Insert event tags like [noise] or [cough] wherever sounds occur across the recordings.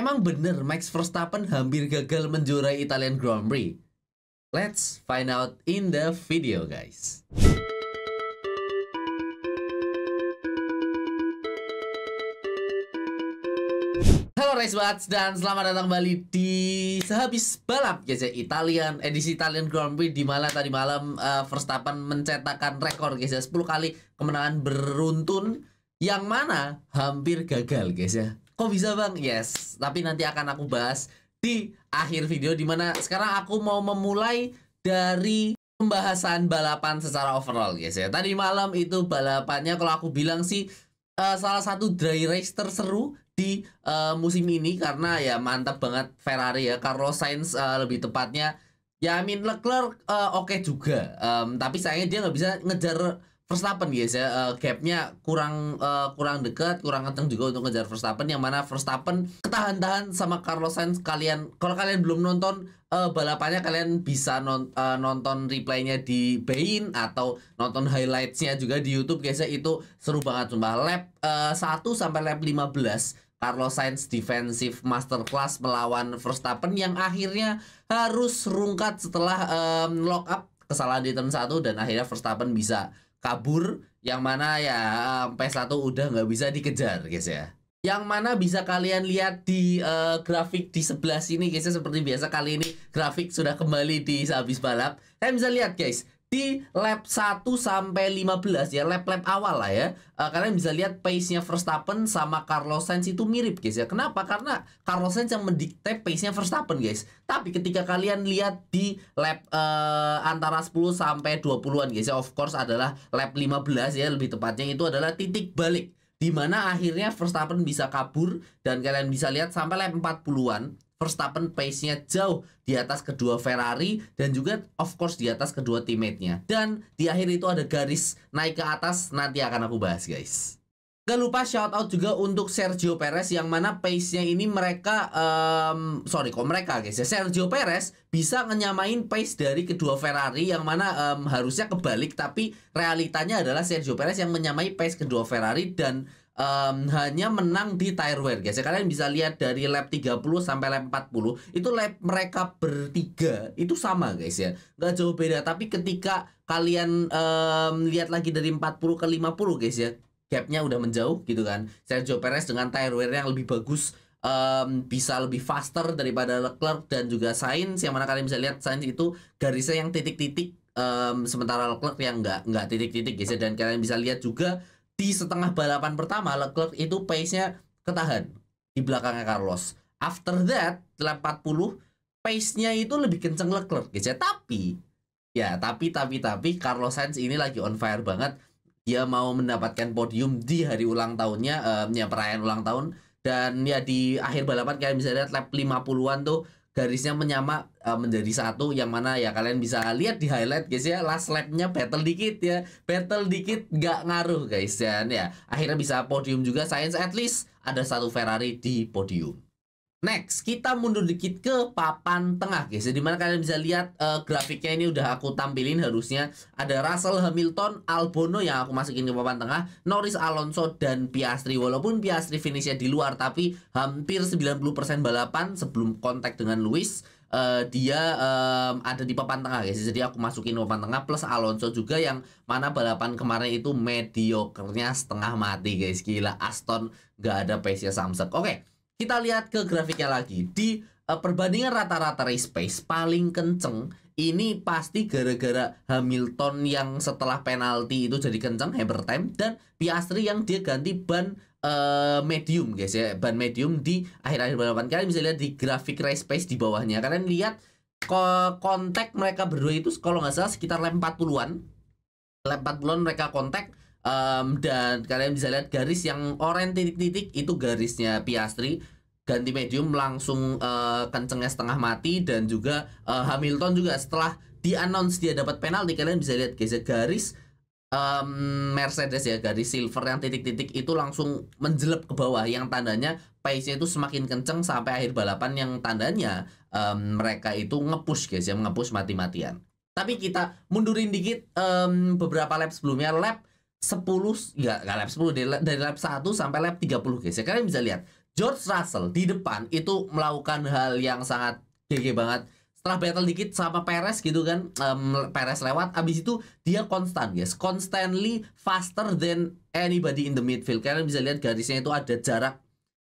Emang bener Max Verstappen hampir gagal menjuarai Italian Grand Prix? Let's find out in the video guys. Halo Race Buds dan selamat datang kembali di sehabis balap guys ya Italian edisi Italian Grand Prix di mana tadi malam uh, Verstappen mencetakkan rekor guys ya 10 kali kemenangan beruntun yang mana hampir gagal guys ya kok bisa bang yes tapi nanti akan aku bahas di akhir video dimana sekarang aku mau memulai dari pembahasan balapan secara overall guys ya tadi malam itu balapannya kalau aku bilang sih uh, salah satu dry race terseru di uh, musim ini karena ya mantap banget Ferrari ya Carlos Sainz uh, lebih tepatnya ya I Leclerc uh, oke okay juga um, tapi sayangnya dia nggak bisa ngejar Verstappen guys ya uh, gapnya kurang uh, kurang dekat kurang kenceng juga untuk ngejar Verstappen yang mana Verstappen ketahan-tahan sama Carlos Sainz kalian kalau kalian belum nonton uh, balapannya kalian bisa non, uh, nonton replaynya di Bein atau nonton highlightsnya juga di YouTube guys ya itu seru banget sumpah lap uh, 1 sampai lap 15 Carlos Sainz defensive masterclass melawan Verstappen yang akhirnya harus rungkat setelah um, lock up kesalahan di turn 1 dan akhirnya Verstappen bisa kabur yang mana ya eh, PS1 udah nggak bisa dikejar guys ya yang mana bisa kalian lihat di uh, grafik di sebelah sini guys ya seperti biasa kali ini grafik sudah kembali di sehabis balap kalian bisa lihat guys di lap 1 sampai 15 ya lap-lap awal lah ya uh, kalian bisa lihat pace-nya Verstappen sama Carlos Sainz itu mirip guys ya kenapa karena Carlos Sainz yang mendikte pace-nya Verstappen guys tapi ketika kalian lihat di lap uh, antara 10 sampai 20-an guys ya of course adalah lap 15 ya lebih tepatnya itu adalah titik balik di mana akhirnya Verstappen bisa kabur dan kalian bisa lihat sampai lap 40-an Verstappen pace-nya jauh di atas kedua Ferrari dan juga of course di atas kedua teammate-nya. Dan di akhir itu ada garis naik ke atas nanti akan aku bahas guys. Gak lupa shout out juga untuk Sergio Perez yang mana pace-nya ini mereka um, sorry kok mereka guys ya Sergio Perez bisa menyamain pace dari kedua Ferrari yang mana um, harusnya kebalik tapi realitanya adalah Sergio Perez yang menyamai pace kedua Ferrari dan um, hanya menang di tire guys ya. Kalian bisa lihat dari lap 30 sampai lap 40 itu lap mereka bertiga itu sama guys ya. Nggak jauh beda tapi ketika kalian um, lihat lagi dari 40 ke 50 guys ya gapnya udah menjauh gitu kan. Sergio Perez dengan tire yang lebih bagus um, bisa lebih faster daripada Leclerc dan juga Sainz yang mana kalian bisa lihat Sainz itu garisnya yang titik-titik um, sementara Leclerc yang nggak nggak titik-titik guys ya dan kalian bisa lihat juga di setengah balapan pertama Leclerc itu pace-nya ketahan di belakangnya Carlos. After that, 40 pace-nya itu lebih kenceng Leclerc ya. Tapi ya, tapi tapi tapi Carlos Sainz ini lagi on fire banget. Dia mau mendapatkan podium di hari ulang tahunnya, um, ya perayaan ulang tahun dan ya di akhir balapan kalian bisa lihat lap 50-an tuh garisnya menyama uh, menjadi satu yang mana ya kalian bisa lihat di highlight guys ya last lapnya battle dikit ya battle dikit nggak ngaruh guys dan ya akhirnya bisa podium juga science at least ada satu Ferrari di podium Next, kita mundur dikit ke papan tengah guys. Di mana kalian bisa lihat uh, grafiknya ini udah aku tampilin harusnya ada Russell Hamilton, Albono yang aku masukin ke papan tengah, Norris Alonso dan Piastri. Walaupun Piastri finishnya di luar tapi hampir 90% balapan sebelum kontak dengan Lewis uh, dia um, ada di papan tengah guys. Jadi aku masukin papan tengah plus Alonso juga yang mana balapan kemarin itu mediokernya setengah mati guys. Gila Aston gak ada pace-nya samsek. Oke. Okay. Kita lihat ke grafiknya lagi. Di uh, perbandingan rata-rata race pace paling kenceng ini pasti gara-gara Hamilton yang setelah penalti itu jadi kenceng Hammertime dan Piastri yang dia ganti ban uh, medium guys ya ban medium di akhir-akhir balapan kalian bisa lihat di grafik race pace di bawahnya kalian lihat kontak mereka berdua itu kalau nggak salah sekitar lem 40-an lem 40-an mereka kontak um, dan kalian bisa lihat garis yang oranye titik-titik itu garisnya Piastri ganti medium langsung uh, kencengnya setengah mati dan juga uh, Hamilton juga setelah di announce dia dapat penalti kalian bisa lihat guys ya garis um, Mercedes ya garis silver yang titik-titik itu langsung menjelep ke bawah yang tandanya pace-nya itu semakin kenceng sampai akhir balapan yang tandanya um, mereka itu ngepush guys ya ngepush mati-matian tapi kita mundurin dikit um, beberapa lap sebelumnya lap 10 ya nggak lap 10 dari, dari lap 1 sampai lap 30 guys ya kalian bisa lihat George Russell di depan itu melakukan hal yang sangat GG banget setelah battle dikit sama Perez gitu kan um, Perez lewat abis itu dia konstan guys constantly faster than anybody in the midfield kalian bisa lihat garisnya itu ada jarak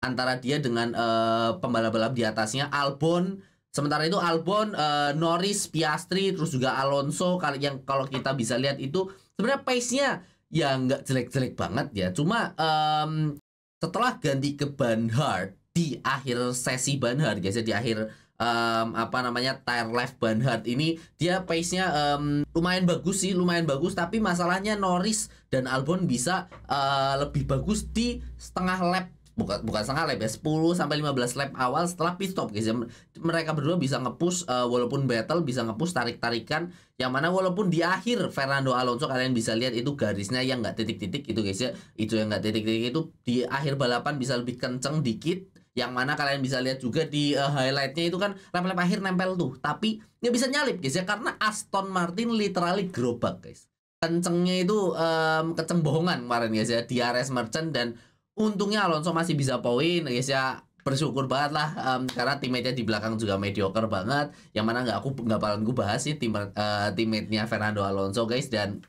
antara dia dengan uh, pembalap-balap di atasnya Albon Sementara itu Albon, uh, Norris, Piastri, terus juga Alonso kalau yang kalau kita bisa lihat itu sebenarnya pace-nya ya nggak jelek-jelek banget ya. Cuma um, setelah ganti ke Banhard di akhir sesi Banhard guys ya di akhir um, apa namanya tire left Banhard ini dia pace-nya um, lumayan bagus sih, lumayan bagus tapi masalahnya Norris dan Albon bisa uh, lebih bagus di setengah lap bukan bukan setengah lap ya 10 sampai 15 lap awal setelah pit stop guys ya, mereka berdua bisa ngepush uh, walaupun battle bisa ngepush tarik-tarikan yang mana walaupun di akhir Fernando Alonso kalian bisa lihat itu garisnya yang nggak titik-titik itu guys ya itu yang nggak titik-titik itu di akhir balapan bisa lebih kenceng dikit yang mana kalian bisa lihat juga di uh, highlightnya itu kan lap-lap akhir nempel tuh tapi nggak bisa nyalip guys ya karena Aston Martin literally gerobak guys kencengnya itu um, kecembohongan kemarin guys ya di Ares Merchant dan untungnya Alonso masih bisa poin guys ya bersyukur banget lah um, karena teammate di belakang juga mediocre banget yang mana nggak aku nggak paling gue bahas sih tim uh, eh, teammate Fernando Alonso guys dan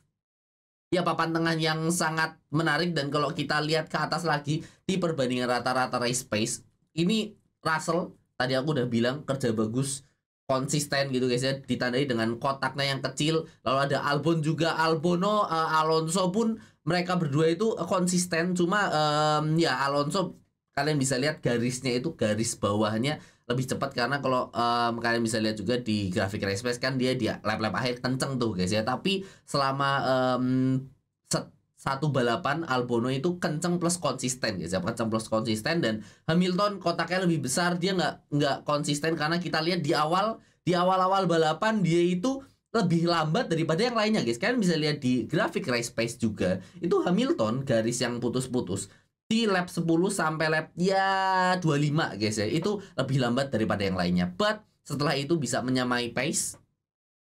ya papan tengah yang sangat menarik dan kalau kita lihat ke atas lagi di perbandingan rata-rata race pace ini Russell tadi aku udah bilang kerja bagus konsisten gitu guys ya ditandai dengan kotaknya yang kecil lalu ada Albon juga Albono uh, Alonso pun mereka berdua itu konsisten cuma um, ya Alonso kalian bisa lihat garisnya itu garis bawahnya lebih cepat karena kalau um, kalian bisa lihat juga di grafik race pace kan dia dia lap-lap akhir kenceng tuh guys ya tapi selama um, set, satu balapan Albono itu kenceng plus konsisten guys ya kenceng plus konsisten dan Hamilton kotaknya lebih besar dia nggak nggak konsisten karena kita lihat di awal di awal-awal balapan dia itu lebih lambat daripada yang lainnya guys kalian bisa lihat di grafik race pace juga itu Hamilton garis yang putus-putus di lap 10 sampai lap ya 25 guys ya itu lebih lambat daripada yang lainnya but setelah itu bisa menyamai pace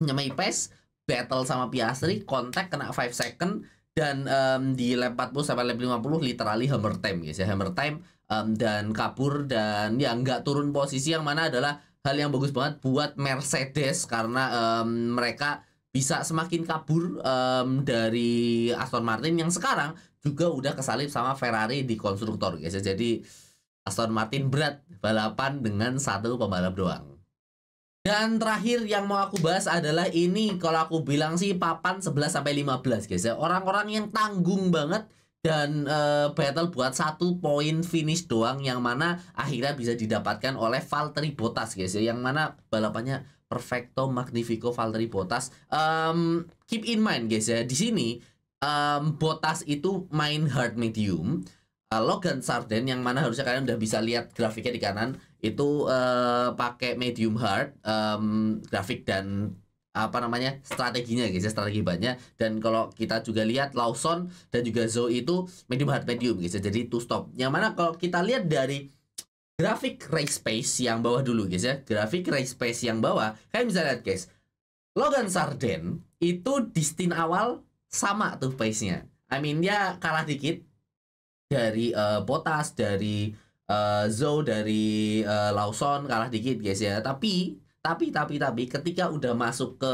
menyamai pace battle sama Piastri kontak kena 5 second dan um, di lap 40 sampai lap 50 literally hammer time guys ya hammer time um, dan kabur dan ya nggak turun posisi yang mana adalah hal yang bagus banget buat Mercedes karena um, mereka bisa semakin kabur um, dari Aston Martin yang sekarang juga udah kesalip sama Ferrari di konstruktor guys ya. Jadi Aston Martin berat balapan dengan satu pembalap doang. Dan terakhir yang mau aku bahas adalah ini kalau aku bilang sih papan 11 sampai 15 guys ya. Orang-orang yang tanggung banget dan uh, battle buat satu poin finish doang yang mana akhirnya bisa didapatkan oleh Valtteri Bottas guys ya yang mana balapannya perfecto magnifico Valtteri Bottas um, keep in mind guys ya di sini um, Bottas itu main hard medium uh, Logan Sarden yang mana harusnya kalian udah bisa lihat grafiknya di kanan itu uh, pakai medium hard um, grafik dan apa namanya strateginya guys gitu ya strategi banyak dan kalau kita juga lihat Lawson dan juga Zoe itu medium hard medium guys gitu ya jadi two stop yang mana kalau kita lihat dari grafik race space yang bawah dulu guys gitu ya grafik race space yang bawah kalian bisa lihat guys Logan Sarden itu di stint awal sama tuh pace-nya I mean dia kalah dikit dari uh, eh, Botas dari uh, Zoe dari uh, Lawson kalah dikit guys ya tapi tapi tapi tapi ketika udah masuk ke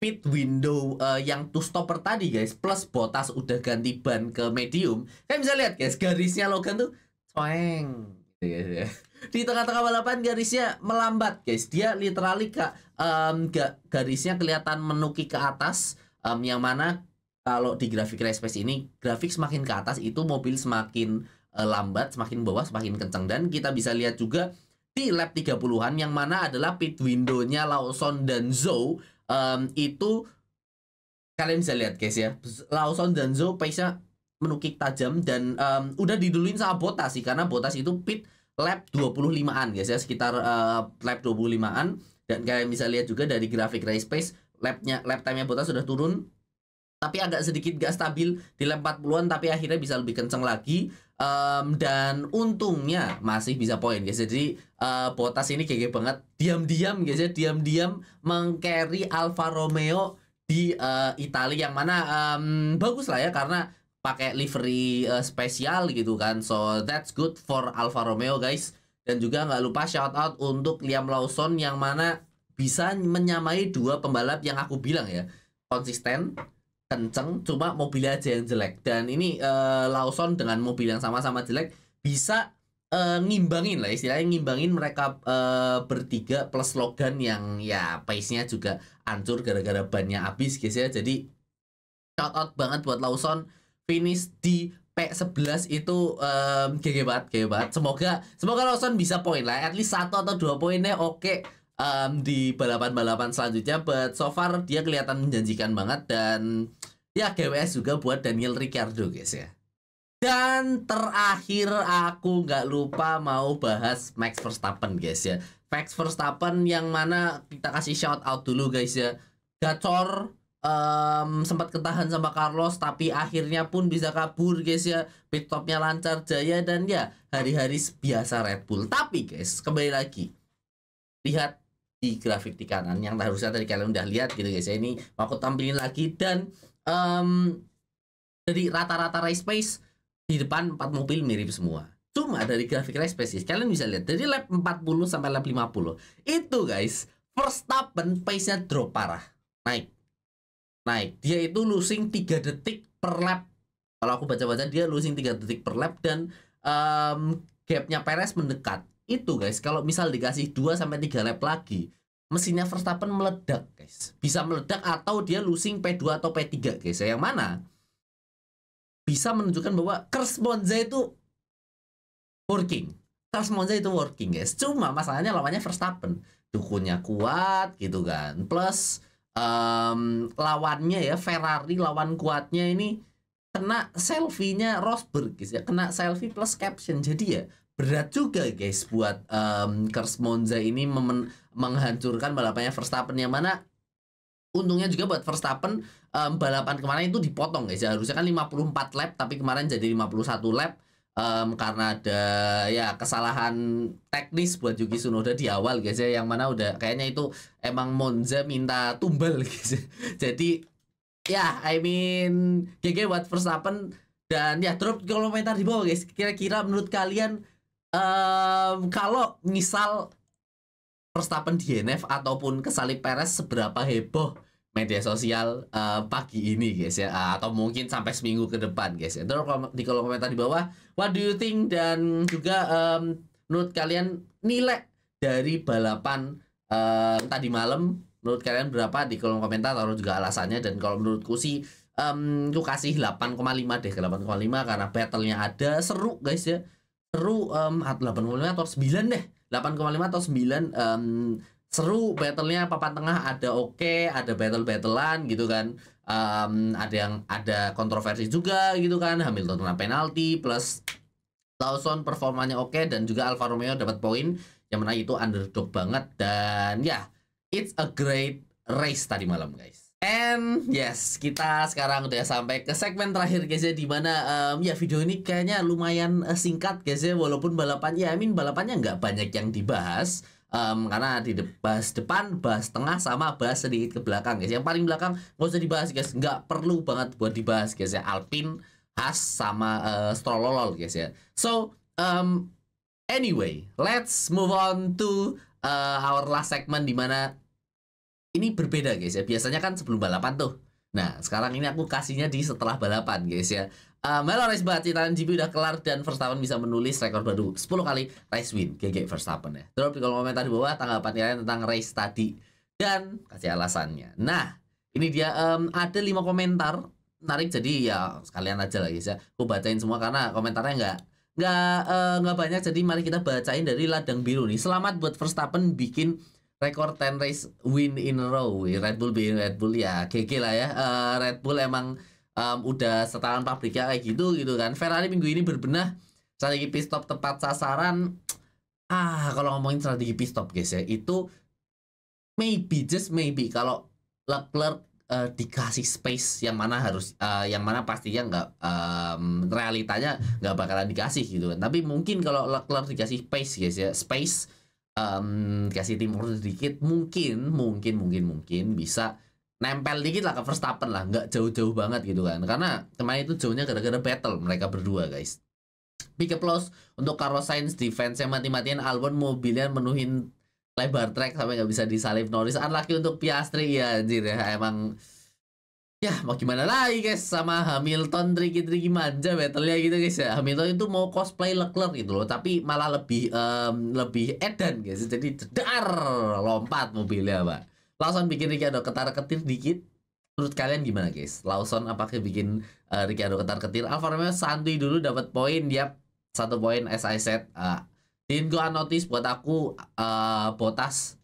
pit window uh, yang two stopper tadi guys plus botas udah ganti ban ke medium kalian bisa lihat guys garisnya Logan tuh coeng gitu, ya. di tengah-tengah balapan garisnya melambat guys dia literally ke, um, gak garisnya kelihatan menuki ke atas um, yang mana kalau di grafik respace ini grafik semakin ke atas itu mobil semakin uh, lambat semakin bawah semakin kencang dan kita bisa lihat juga di lap 30-an yang mana adalah pit window-nya Lawson dan Zhou um, itu kalian bisa lihat guys ya Lawson dan Zhou pace-nya menukik tajam dan um, udah diduluin sama Botas sih karena Botas itu pit lap 25-an guys ya sekitar uh, lap 25-an dan kalian bisa lihat juga dari grafik race pace lapnya lap time-nya Botas sudah turun tapi agak sedikit gak stabil di lap 40-an tapi akhirnya bisa lebih kenceng lagi Um, dan untungnya masih bisa poin guys. Jadi uh, Botas ini GG banget. Diam-diam guys ya, diam-diam mengcarry Alfa Romeo di uh, Italia yang mana um, bagus lah ya karena pakai livery uh, spesial gitu kan. So that's good for Alfa Romeo guys. Dan juga nggak lupa shout out untuk Liam Lawson yang mana bisa menyamai dua pembalap yang aku bilang ya konsisten kenceng cuma mobilnya aja yang jelek dan ini uh, Lawson dengan mobil yang sama-sama jelek bisa uh, ngimbangin lah istilahnya ngimbangin mereka uh, bertiga plus Logan yang ya pace-nya juga hancur gara-gara bannya habis guys ya jadi shout out banget buat Lawson finish di P11 itu um, gege banget, gege banget. Semoga semoga Lawson bisa poin lah, at least satu atau dua poinnya Oke, okay um, di balapan-balapan selanjutnya but so far dia kelihatan menjanjikan banget dan ya GWS juga buat Daniel Ricciardo guys ya dan terakhir aku nggak lupa mau bahas Max Verstappen guys ya Max Verstappen yang mana kita kasih shout out dulu guys ya gacor um, sempat ketahan sama Carlos tapi akhirnya pun bisa kabur guys ya pit stopnya lancar jaya dan ya hari-hari biasa Red Bull tapi guys kembali lagi lihat di grafik di kanan yang harusnya tadi kalian udah lihat gitu guys ya ini mau aku tampilin lagi dan um, dari rata-rata race pace di depan empat mobil mirip semua cuma dari grafik race pace guys, kalian bisa lihat dari lap 40 sampai lap 50 itu guys first and pace-nya drop parah naik naik dia itu losing 3 detik per lap kalau aku baca-baca dia losing 3 detik per lap dan um, gapnya Perez mendekat itu guys kalau misal dikasih 2 sampai 3 lap lagi mesinnya Verstappen meledak guys bisa meledak atau dia losing P2 atau P3 guys yang mana bisa menunjukkan bahwa Kers Monza itu working Kers Monza itu working guys cuma masalahnya lawannya Verstappen dukunnya kuat gitu kan plus um, lawannya ya Ferrari lawan kuatnya ini kena selfie-nya Rosberg guys ya kena selfie plus caption jadi ya berat juga guys buat um, Kers Monza ini menghancurkan balapannya Verstappen yang mana untungnya juga buat Verstappen um, balapan kemarin itu dipotong guys ya harusnya kan 54 lap tapi kemarin jadi 51 lap um, karena ada ya kesalahan teknis buat Yuki Tsunoda di awal guys ya yang mana udah kayaknya itu emang Monza minta tumbal [laughs] guys jadi ya I mean GG buat Verstappen dan ya drop komentar di bawah guys kira-kira menurut kalian um, kalau misal Verstappen DNF ataupun kesalip Perez seberapa heboh media sosial uh, pagi ini guys ya ah, atau mungkin sampai seminggu ke depan guys ya. Terus di kolom komentar di bawah what do you think dan juga um, menurut kalian nilai dari balapan uh, tadi malam menurut kalian berapa di kolom komentar atau juga alasannya dan kalau menurutku sih um, aku kasih 8,5 deh 8,5 karena battlenya ada seru guys ya seru um, 8,5 atau 9 deh 8,5 atau 9 um, seru battlenya papan tengah ada oke okay, ada battle battlean gitu kan um, ada yang ada kontroversi juga gitu kan Hamilton kena penalti plus Lawson performanya oke okay, dan juga Alfa Romeo dapat poin yang mana itu underdog banget dan ya yeah, it's a great race tadi malam guys And yes, kita sekarang udah sampai ke segmen terakhir guys ya Dimana um, ya video ini kayaknya lumayan uh, singkat guys ya Walaupun balapan, ya I mean balapannya nggak banyak yang dibahas um, Karena di de bahas depan, bahas tengah, sama bahas sedikit ke belakang guys Yang paling belakang nggak usah dibahas guys Nggak perlu banget buat dibahas guys ya Alpin, Has, sama uh, eh, Strololol guys ya So, um, anyway, let's move on to uh, our last segment Dimana ini berbeda guys ya. Biasanya kan sebelum balapan tuh. Nah, sekarang ini aku kasihnya di setelah balapan guys ya. uh, Melo Race Bat, GP udah kelar dan Verstappen bisa menulis rekor baru 10 kali race win GG Verstappen ya. Terus di kolom komentar di bawah tanggapan kalian tentang race tadi dan kasih alasannya. Nah, ini dia um, ada 5 komentar menarik jadi ya sekalian aja lah guys ya. Aku bacain semua karena komentarnya nggak nggak eh, nggak uh, banyak jadi mari kita bacain dari ladang biru nih. Selamat buat Verstappen bikin rekor 10 race win in a row Red Bull being Red Bull ya GG lah ya uh, Red Bull emang um, udah setelan pabriknya kayak gitu gitu kan Ferrari minggu ini berbenah strategi pit stop tepat sasaran ah kalau ngomongin strategi pit stop guys ya itu maybe just maybe kalau Leclerc uh, dikasih space yang mana harus uh, yang mana pastinya nggak um, realitanya nggak bakalan dikasih gitu kan tapi mungkin kalau Leclerc dikasih space guys ya space um, kasih timur sedikit mungkin mungkin mungkin mungkin bisa nempel dikit lah ke Verstappen lah nggak jauh-jauh banget gitu kan karena kemarin itu jauhnya gara-gara battle mereka berdua guys up plus untuk Carlos Sainz defense yang mati-matian Albon mobilnya menuhin lebar track sampai nggak bisa disalip Norris unlucky untuk Piastri ya anjir ya emang ya mau gimana lagi guys sama Hamilton ricky triki manja battle ya gitu guys ya Hamilton itu mau cosplay Leclerc gitu loh tapi malah lebih um, lebih edan guys jadi jedar lompat mobilnya pak Lawson bikin ricky Ricciardo ketar-ketir dikit menurut kalian gimana guys Lawson apakah bikin uh, Ricciardo ketar-ketir Alfa Romeo santuy dulu dapat poin dia satu poin SI set uh, ah. didn't go buat aku uh, eh, Botas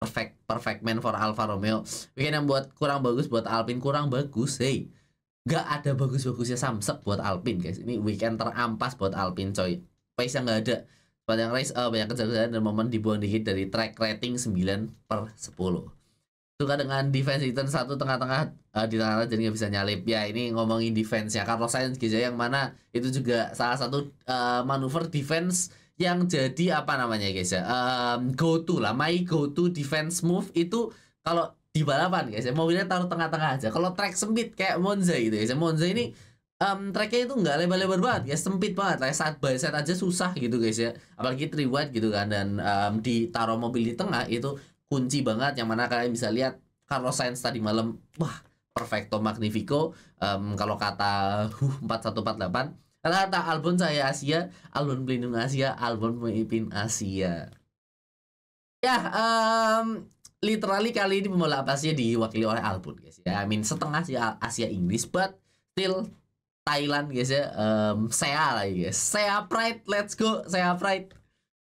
perfect perfect man for Alfa Romeo weekend yang buat kurang bagus buat Alpine kurang bagus hey gak ada bagus-bagusnya samsek buat Alpine guys ini weekend terampas buat Alpine coy pace yang gak ada banyak race uh, banyak kejadian dan momen dibuang dikit dari track rating 9 per 10 suka dengan defense return satu tengah-tengah uh, di tengah-tengah jadi nggak bisa nyalip ya ini ngomongin defense ya Carlos Sainz gitu yang mana itu juga salah satu uh, manuver defense yang jadi apa namanya guys ya um, go to lah my go to defense move itu kalau di balapan guys ya mobilnya taruh tengah-tengah aja kalau track sempit kayak Monza gitu guys ya Monza ini um, tracknya itu nggak lebar-lebar banget ya sempit banget lah saat by side aja susah gitu guys ya apalagi three wide gitu kan dan um, ditaruh mobil di tengah itu kunci banget yang mana kalian bisa lihat Carlos Sainz tadi malam wah perfecto magnifico um, kalau kata huh 4148 karena tak album saya Asia, alun pelindung Asia, album pemimpin Asia. Ya, um, literally kali ini pembalap Asia diwakili oleh album guys ya. I mean setengah sih Asia Inggris, but still Thailand guys ya. Um, saya lagi guys. Saya pride, let's go. Saya pride.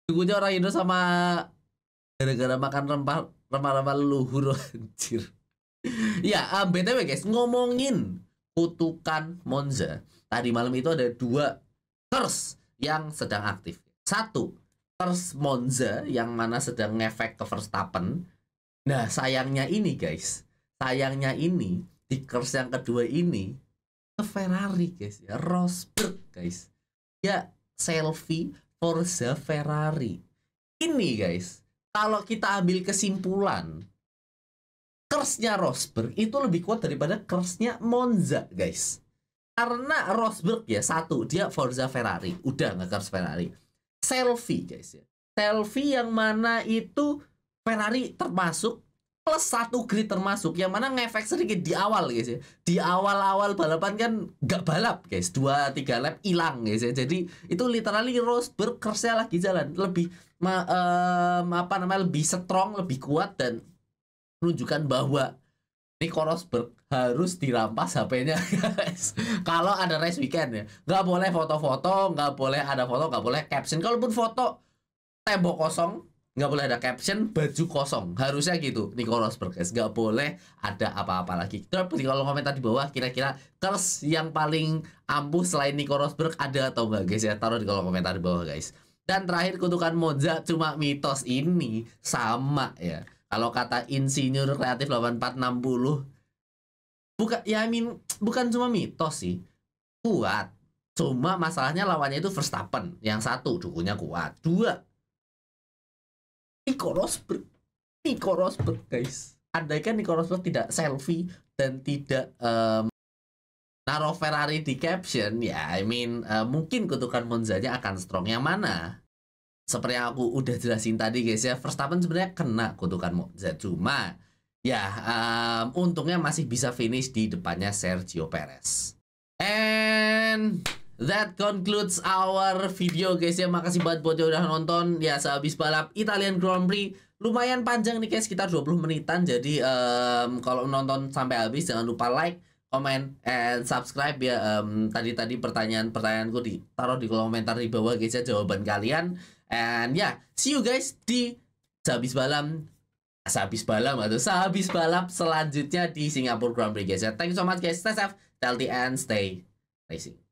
Tunggunya orang Indo sama gara-gara makan rempah rempah-rempah leluhur [laughs] anjir. ya, um, BTW guys, ngomongin kutukan Monza. Tadi malam itu ada dua curse yang sedang aktif. Satu, curse Monza yang mana sedang ngefek ke Verstappen. Nah, sayangnya ini guys, sayangnya ini di curse yang kedua ini ke Ferrari guys ya, Rosberg guys. Ya, selfie Forza Ferrari. Ini guys, kalau kita ambil kesimpulan kersnya Rosberg itu lebih kuat daripada kersnya Monza guys karena Rosberg ya satu dia Forza Ferrari udah nggak kers Ferrari selfie guys ya selfie yang mana itu Ferrari termasuk plus satu grid termasuk yang mana ngefek sedikit di awal guys ya di awal-awal balapan kan nggak balap guys dua tiga lap hilang guys ya jadi itu literally Rosberg kersnya lagi jalan lebih ma um, apa namanya lebih strong lebih kuat dan menunjukkan bahwa Nico Rosberg harus dirampas HP-nya [laughs] guys. kalau ada race weekend ya, nggak boleh foto-foto, nggak boleh ada foto, nggak boleh caption. Kalaupun foto tembok kosong, nggak boleh ada caption, baju kosong. Harusnya gitu, Nico Rosberg guys. Nggak boleh ada apa-apa lagi. Terus kalau komentar di bawah, kira-kira curse yang paling ampuh selain Nico Rosberg ada atau nggak guys ya? Taruh di kolom komentar di bawah guys. Dan terakhir kutukan Moza cuma mitos ini sama ya kalau kata insinyur kreatif 8460 bukan ya I mean, bukan cuma mitos sih. Kuat. Cuma masalahnya lawannya itu Verstappen yang satu dukunya kuat. Dua Nico Rosberg. Nico Rosberg, guys. Andaikan Nico Rosberg tidak selfie dan tidak um, naruh Ferrari di caption, ya I mean uh, mungkin kutukan Monza nya akan strong yang mana? seperti yang aku udah jelasin tadi guys ya first Verstappen sebenarnya kena kutukan Monza cuma ya um, untungnya masih bisa finish di depannya Sergio Perez and That concludes our video guys ya Makasih banget buat yang udah nonton Ya sehabis balap Italian Grand Prix Lumayan panjang nih guys sekitar 20 menitan Jadi um, kalau nonton sampai habis Jangan lupa like, comment, and subscribe ya Tadi-tadi pertanyaan-pertanyaanku ditaruh di kolom komentar di bawah guys ya Jawaban kalian And yeah, see you guys di sehabis balam sehabis balam atau sehabis balap selanjutnya di Singapore Grand Prix guys. Thank you so much guys. Stay safe, the end, stay racing.